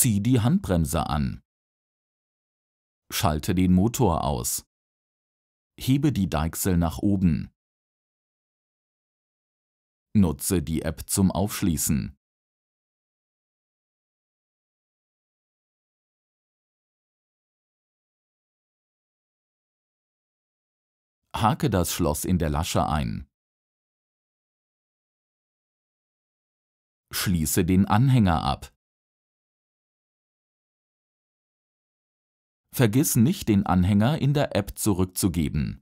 Zieh die Handbremse an. Schalte den Motor aus. Hebe die Deichsel nach oben. Nutze die App zum Aufschließen. Hake das Schloss in der Lasche ein. Schließe den Anhänger ab. Vergiss nicht, den Anhänger in der App zurückzugeben